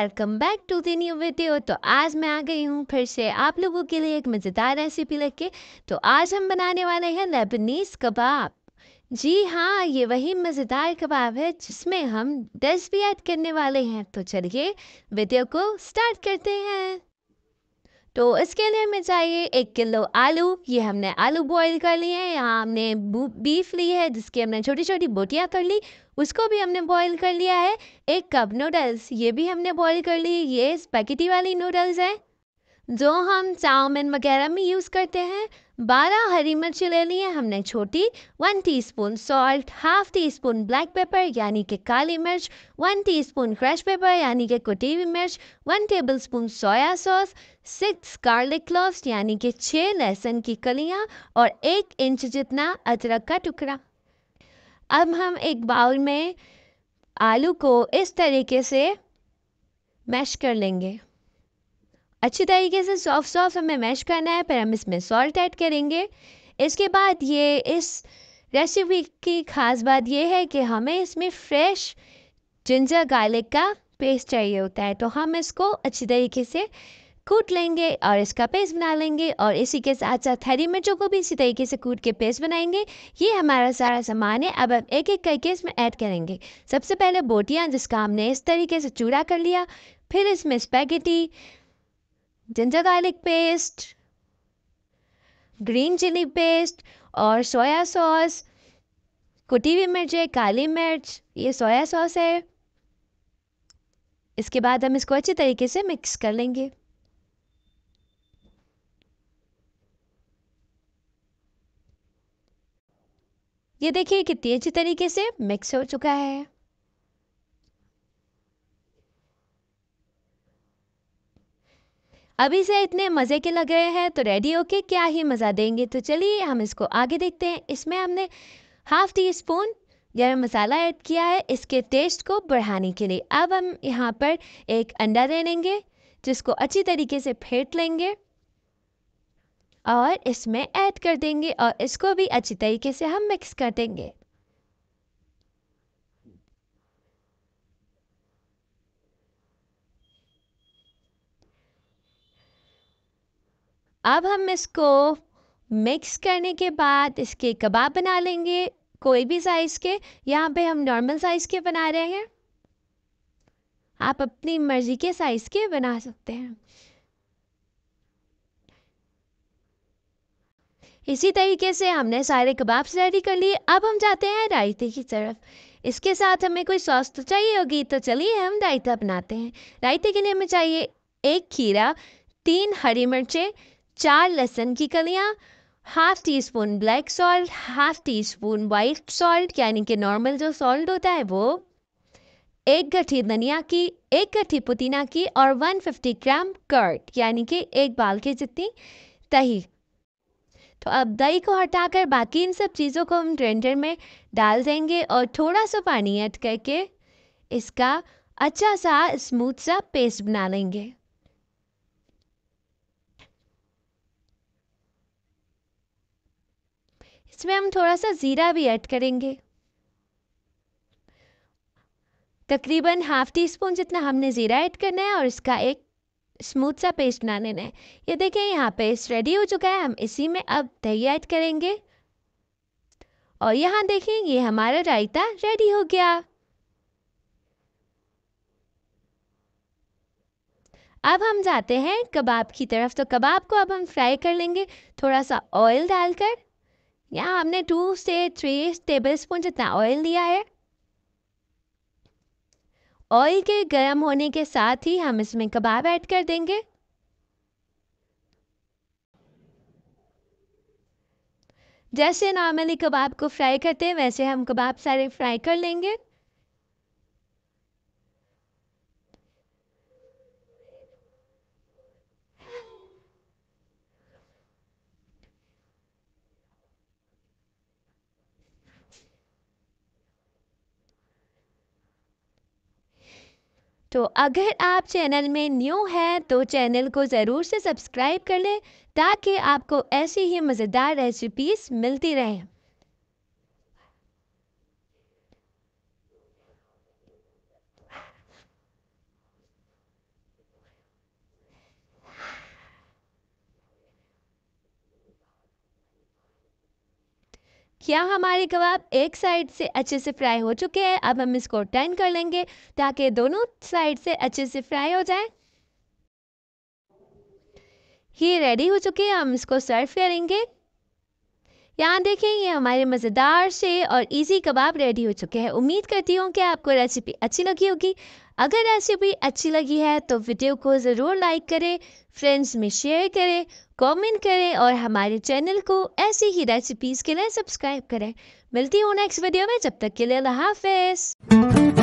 welcome back to the new video तो आज मैं आ गई हूँ फिर से आप लोगों के लिए एक मज़ेदार रेसिपी लेके तो आज हम बनाने वाले हैं लेबनीज़ कबाब जी हाँ ये वही मज़ेदार कबाब है जिसमें हम डस्ट भी ऐड करने वाले हैं तो चलिए वीडियो को स्टार्ट करते हैं तो इसके लिए हमें चाहिए एक किलो आलू ये हमने आलू बॉईल कर लिए हैं यहाँ हमने बीफ ली है जिसकी हमने छोटी छोटी बोटियाँ कर ली उसको भी हमने बॉईल कर लिया है एक कप नूडल्स ये भी हमने बॉईल कर ली ये स्पैकेटी वाली नूडल्स हैं जो हम चाउमिन वगैरह में यूज़ करते हैं बारह हरी मिर्च ले ली है हमने छोटी one teaspoon salt half teaspoon black pepper यानी कि काली मिर्च वन टीस्पून क्रश पेपर यानी कि कुटी हुई मिर्च table tablespoon soya sauce six garlic cloves यानी कि छः लहसुन की कलियाँ और एक इंच जितना अदरक का टुकड़ा अब हम एक बाउल में आलू को इस तरीके से मैश कर लेंगे अच्छी तरीके से सॉफ्ट सॉफ्ट हमें मैश करना है फिर हम इसमें सॉल्ट ऐड करेंगे इसके बाद ये इस रेसिपी की ख़ास बात यह है कि हमें इसमें फ्रेश जिंजर गार्लिक का पेस्ट चाहिए होता है तो हम इसको अच्छी तरीके से कूट लेंगे और इसका पेस्ट बना लेंगे और इसी के साथ साथ हरी मिर्चों को भी इसी तरीके से कूट के पेस्ट बनाएंगे ये हमारा सारा सामान है अब हम एक एक करके इसमें ऐड करेंगे सबसे पहले बोटियाँ जिसका हमने इस तरीके से चूड़ा कर लिया फिर इसमें spaghetti ginger garlic paste green chilli paste और सोया सॉस कुटी हुई है काली मिर्च ये सोया सॉस है इसके बाद हम इसको अच्छे तरीके से मिक्स कर लेंगे ये देखिए कितनी अच्छी तरीके से मिक्स हो चुका है अभी से इतने मज़े के लग रहे हैं तो रेडी होके क्या ही मज़ा देंगे तो चलिए हम इसको आगे देखते हैं इसमें हमने हाफ टी स्पून गर्म मसाला ऐड किया है इसके टेस्ट को बढ़ाने के लिए अब हम यहाँ पर एक अंडा ले लेंगे जिसको अच्छी तरीके से फेंट लेंगे और इसमें ऐड कर देंगे और इसको भी अच्छी तरीके से हम मिक्स कर देंगे अब हम इसको मिक्स करने के बाद इसके कबाब बना लेंगे कोई भी साइज़ के यहाँ पे हम नॉर्मल साइज़ के बना रहे हैं आप अपनी मर्ज़ी के साइज़ के बना सकते हैं इसी तरीके से हमने सारे कबाब रेडी कर लिए अब हम जाते हैं रायते की तरफ इसके साथ हमें कोई सॉस तो चाहिए होगी तो चलिए हम रायता बनाते हैं रायते के लिए हमें चाहिए एक खीरा तीन हरी मिर्चें चार लहसुन की कलियाँ half teaspoon black salt half teaspoon white salt यानी कि नॉर्मल जो सॉल्ट होता है वो एक गठी धनिया की एक गठी पुदीना की और 150 ग्राम कर्ट यानी कि एक बाल के जितनी दही तो अब दही को हटाकर बाकी इन सब चीज़ों को हम ग्रेंडर में डाल देंगे और थोड़ा सा पानी ऐड करके इसका अच्छा सा स्मूथ सा पेस्ट बना लेंगे इसमें हम थोड़ा सा ज़ीरा भी ऐड करेंगे तकरीबन हाफ़ टी स्पून जितना हमने ज़ीरा ऐड करना है और इसका एक स्मूथ सा पेस्ट बना लेना है ये देखिए यहाँ पेस्ट रेडी हो चुका है हम इसी में अब दही ऐड करेंगे और यहाँ देखें ये हमारा रायता रेडी हो गया अब हम जाते हैं कबाब की तरफ तो कबाब को अब हम फ्राई कर लेंगे थोड़ा सा ऑयल डालकर या हमने टू से थ्री टेबल स्पून जितना ऑयल लिया है ऑयल के गर्म होने के साथ ही हम इसमें कबाब ऐड कर देंगे जैसे नॉर्मली कबाब को फ्राई करते हैं वैसे हम कबाब सारे फ्राई कर लेंगे तो अगर आप चैनल में न्यू हैं तो चैनल को ज़रूर से सब्सक्राइब कर लें ताकि आपको ऐसी ही मज़ेदार रेसिपीज़ मिलती रहें क्या हमारे कबाब एक साइड से अच्छे से फ्राई हो चुके हैं अब हम इसको टर्न कर लेंगे ताकि दोनों साइड से अच्छे से फ्राई हो जाए ये रेडी हो चुके हैं हम इसको सर्व करेंगे यहाँ देखें ये हमारे मज़ेदार से और इजी कबाब रेडी हो चुके हैं उम्मीद करती हूँ कि आपको रेसिपी अच्छी लगी होगी अगर रेसिपी अच्छी लगी है तो वीडियो को ज़रूर लाइक करें फ्रेंड्स में शेयर करें कमेंट करें और हमारे चैनल को ऐसी ही रेसिपीज़ के लिए सब्सक्राइब करें मिलती हूँ नेक्स्ट वीडियो में जब तक के लिए हाफिज़